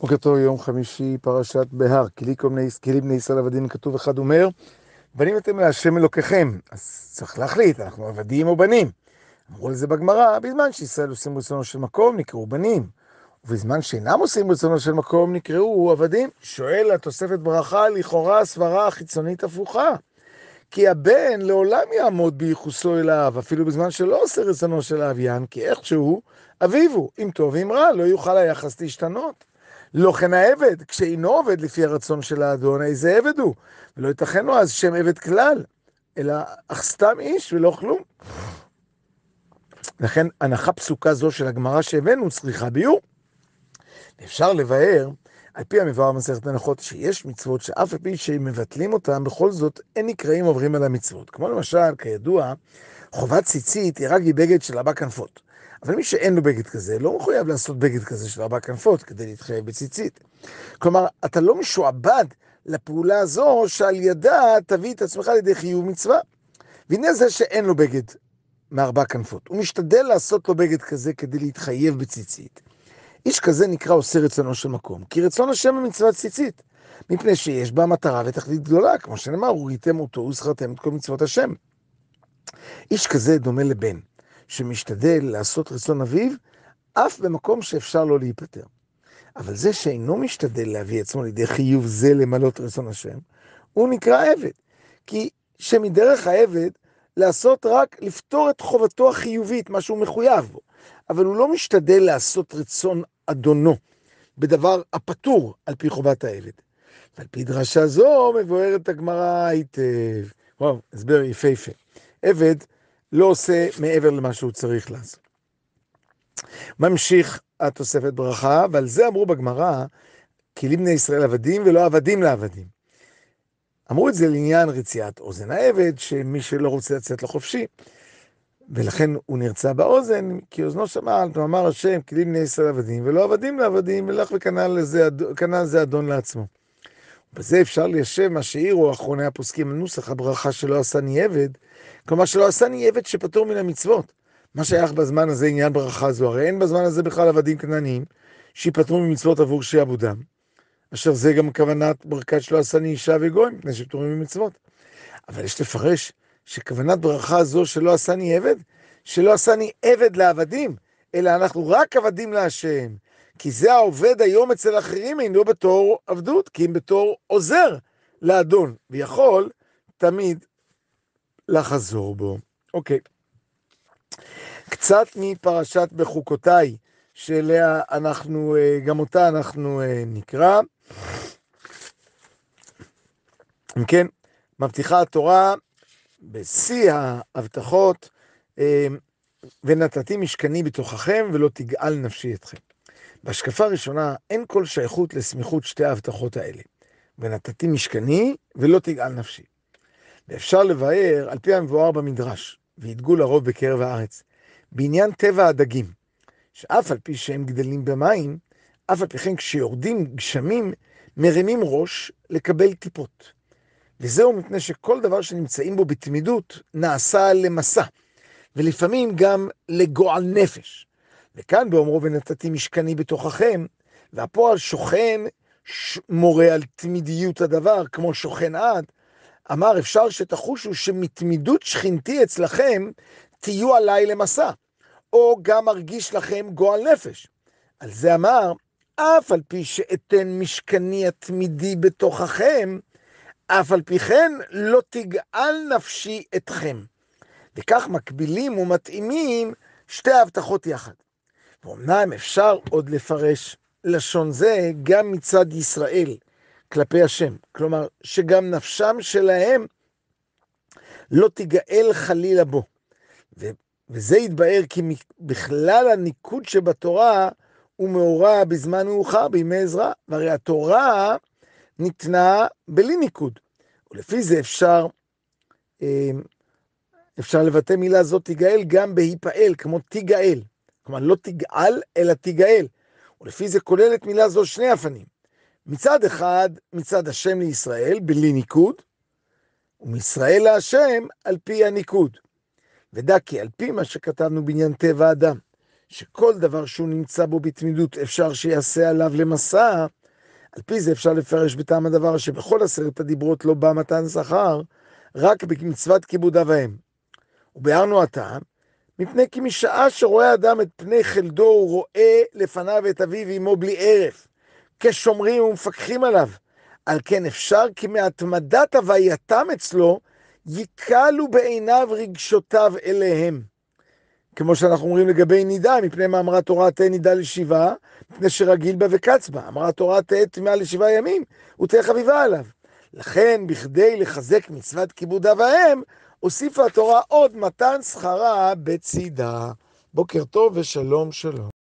בוקר טוב, יום חמישי, פרשת בהר, כלי כל בני, כלי בני ישראל עבדים, כתוב אחד אומר, בנים אתם להשם אלוקיכם, אז צריך להחליט, אנחנו עבדים או בנים. אמרו לזה בגמרא, בזמן שישראל עושים רצונו של מקום, נקראו בנים, ובזמן שאינם עושים רצונו של מקום, נקראו עבדים. שואל התוספת ברכה, לכאורה הסברה החיצונית הפוכה. כי הבן לעולם יעמוד בייחוסו אל האב, אפילו בזמן שלא עושה רצונו של האביין, כי איכשהו, אביו הוא, אם טוב ואם רע, לא יוכל היחס להשתנות. לא כן העבד, כשאינו עובד לפי הרצון של האדון, איזה עבד הוא? ולא ייתכן לו אז שם עבד כלל, אלא אך סתם איש ולא כלום. לכן הנחה פסוקה זו של הגמרא שהבאנו צריכה ביור. אפשר לבאר, על פי המבואר במסכת הנחות, שיש מצוות שאף על פי שמבטלים אותן, בכל זאת אין נקראים עוברים על המצוות. כמו למשל, כידוע, חובת ציצית היא רק בבגד של אבא כנפות. אבל מי שאין לו בגד כזה, לא מחויב לעשות בגד כזה של ארבע כנפות כדי להתחייב בציצית. כלומר, אתה לא משועבד לפעולה הזו שעל ידה תביא את עצמך לידי חיוב מצווה. והנה זה שאין לו בגד מארבע כנפות, הוא משתדל לעשות לו בגד כזה כדי להתחייב בציצית. איש כזה נקרא עושה רצונו של מקום, כי רצון השם הוא מצווה ציצית, מפני שיש בה מטרה ותכלית גדולה, כמו שנאמר, וראיתם אותו וזכרתם את כל מצוות השם. איש כזה דומה לבן, שמשתדל לעשות רצון אביו, אף במקום שאפשר לא להיפטר. אבל זה שאינו משתדל להביא עצמו לידי חיוב זה למלות רצון השם, הוא נקרא עבד. כי שמדרך העבד לעשות רק, לפתור את חובתו החיובית, מה שהוא מחויב בו. אבל הוא לא משתדל לעשות רצון אדונו בדבר הפטור על פי חובת העבד. ועל פי דרשה זו מבוארת הגמרא היטב. וואו, הסבר יפהפה. עבד לא עושה מעבר למה שהוא צריך לעשות. ממשיך התוספת ברכה, ועל זה אמרו בגמרא, כי לבני ישראל עבדים ולא עבדים לעבדים. אמרו את זה לעניין רציית אוזן העבד, שמי שלא רוצה לצאת לחופשי, ולכן הוא נרצע באוזן, כי אוזנו שמע, אמר השם, כי לבני ישראל עבדים ולא עבדים לעבדים, ולך וקנה לזה, לזה אדון לעצמו. בזה אפשר ליישב מה שהעירו אחרוני הפוסקים על נוסח הברכה שלא עשני עבד, כלומר, שלא עשני עבד שפטור מן המצוות. מה שייך בזמן הזה עניין ברכה זו? הרי אין בזמן הזה בכלל עבדים כנעניים שיפטרו ממצוות עבור שעבודם. אשר זה גם כוונת ברכת שלא עשני אישה וגויים, מפני שפטורים ממצוות. אבל יש לפרש שכוונת ברכה זו שלא עשני עבד, שלא עשני עבד לעבדים, אלא אנחנו רק עבדים להשם. כי זה העובד היום אצל אחרים אינו בתור עבדות, כי אם בתור עוזר לאדון, ויכול תמיד לחזור בו. אוקיי. קצת מפרשת בחוקותיי, שאליה אנחנו, אה, גם אותה אנחנו אה, נקרא. אם כן, מבטיחה התורה בשיא ההבטחות, אה, ונתתי משכני בתוככם ולא תגאל נפשי אתכם. בהשקפה הראשונה אין כל שייכות לסמיכות שתי ההבטחות האלה. ונתתי משכני ולא תגאל נפשי. ואפשר לבאר על פי המבואר במדרש, וידגו לרוב בקרב הארץ. בעניין טבע הדגים, שאף על פי שהם גדלים במים, אף על פי כן כשיורדים גשמים, מרימים ראש לקבל טיפות. וזהו מפני שכל דבר שנמצאים בו בתמידות נעשה למסע, ולפעמים גם לגועל נפש. וכאן באומרו ונתתי משכני בתוככם, והפועל שוכן מורה על תמידיות הדבר, כמו שוכן עד, אמר, אפשר שתחושו שמתמידות שכינתי אצלכם, תהיו עליי למסע, או גם ארגיש לכם גועל נפש. על זה אמר, אף על פי שאתן משכני התמידי בתוככם, אף על פי כן לא תגאל נפשי אתכם. וכך מקבילים ומתאימים שתי ההבטחות יחד. ואומנם אפשר עוד לפרש לשון זה גם מצד ישראל, כלפי השם. כלומר, שגם נפשם שלהם לא תיגאל חלילה בו. ו, וזה יתבהר כי בכלל הניקוד שבתורה הוא מאורע בזמן מאוחר, בימי עזרא, והרי התורה ניתנה בלי ניקוד. ולפי זה אפשר, אה, אפשר לבטא מילה זאת תיגאל גם בהיפאל, כמו תיגאל. כלומר, לא תגאל, אלא תיגאל. ולפי זה כוללת מילה זו שני אפנים. מצד אחד, מצד השם לישראל, בלי ניקוד, ומישראל להשם, על פי הניקוד. ודע כי על פי מה שכתבנו בעניין טבע אדם, שכל דבר שהוא נמצא בו בתמידות אפשר שיעשה עליו למסע, על פי זה אפשר לפרש בטעם הדבר שבכל עשרת הדיברות לא בא מתן שכר, רק במצוות כיבוד אב ואם. וביארנו הטעם, מפני כי משעה שרואה אדם את פני חלדו, הוא רואה לפניו את אביו ואמו בלי ערב. כשומרים ומפקחים עליו. על כן אפשר כי מהתמדת הווייתם אצלו, יקלו בעיניו רגשותיו אליהם. כמו שאנחנו אומרים לגבי נידה, מפני מה אמרה תורה תהא נידה לשבעה, מפני שרגיל בה וקץ בה. אמרה תורה תהא תמיה לשבעה ימים, ותהא חביבה עליו. לכן, בכדי לחזק מצוות כיבוד אב האם, הוסיפה התורה עוד מתן שכרה בצידה. בוקר טוב ושלום שלום.